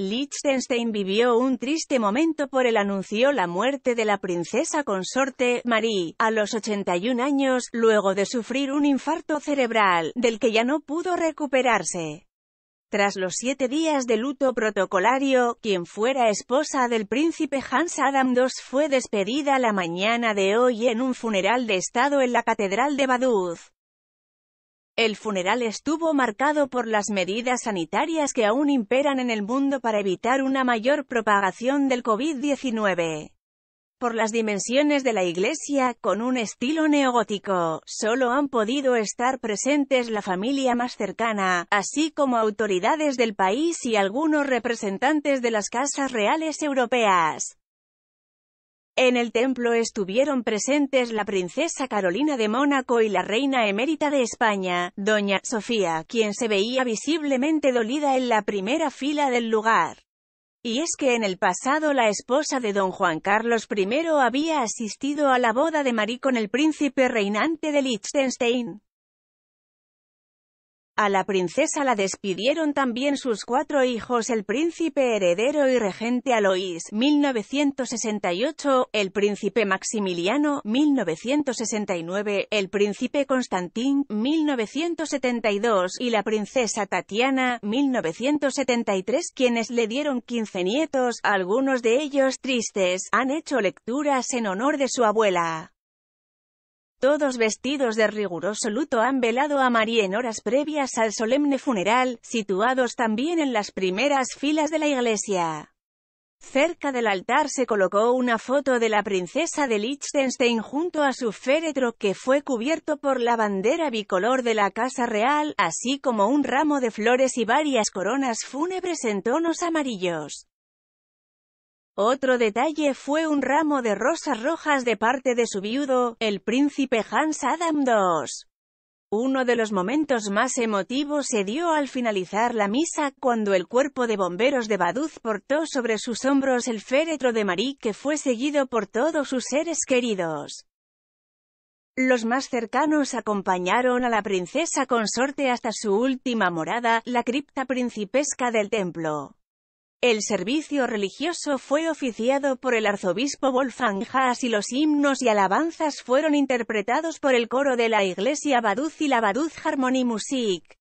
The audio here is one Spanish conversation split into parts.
Liechtenstein vivió un triste momento por el anuncio la muerte de la princesa consorte, Marie, a los 81 años, luego de sufrir un infarto cerebral, del que ya no pudo recuperarse. Tras los siete días de luto protocolario, quien fuera esposa del príncipe Hans Adam II fue despedida la mañana de hoy en un funeral de estado en la Catedral de Baduz. El funeral estuvo marcado por las medidas sanitarias que aún imperan en el mundo para evitar una mayor propagación del COVID-19. Por las dimensiones de la iglesia, con un estilo neogótico, solo han podido estar presentes la familia más cercana, así como autoridades del país y algunos representantes de las casas reales europeas. En el templo estuvieron presentes la princesa Carolina de Mónaco y la reina emérita de España, doña Sofía, quien se veía visiblemente dolida en la primera fila del lugar. Y es que en el pasado la esposa de don Juan Carlos I había asistido a la boda de Marí con el príncipe reinante de Liechtenstein. A la princesa la despidieron también sus cuatro hijos el príncipe heredero y regente Aloís, 1968, el príncipe Maximiliano, 1969, el príncipe Constantín, 1972, y la princesa Tatiana, 1973, quienes le dieron quince nietos, algunos de ellos tristes, han hecho lecturas en honor de su abuela. Todos vestidos de riguroso luto han velado a María en horas previas al solemne funeral, situados también en las primeras filas de la iglesia. Cerca del altar se colocó una foto de la princesa de Liechtenstein junto a su féretro que fue cubierto por la bandera bicolor de la Casa Real, así como un ramo de flores y varias coronas fúnebres en tonos amarillos. Otro detalle fue un ramo de rosas rojas de parte de su viudo, el príncipe Hans Adam II. Uno de los momentos más emotivos se dio al finalizar la misa, cuando el cuerpo de bomberos de Baduz portó sobre sus hombros el féretro de Marie, que fue seguido por todos sus seres queridos. Los más cercanos acompañaron a la princesa consorte hasta su última morada, la cripta principesca del templo. El servicio religioso fue oficiado por el arzobispo Wolfgang Haas y los himnos y alabanzas fueron interpretados por el coro de la iglesia Baduz y la Baduz Harmony Music.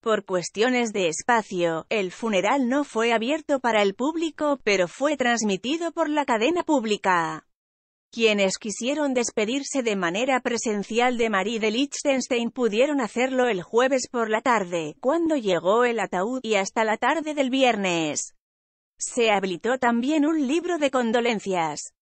Por cuestiones de espacio, el funeral no fue abierto para el público, pero fue transmitido por la cadena pública. Quienes quisieron despedirse de manera presencial de Marie de Liechtenstein pudieron hacerlo el jueves por la tarde, cuando llegó el ataúd, y hasta la tarde del viernes. Se habilitó también un libro de condolencias.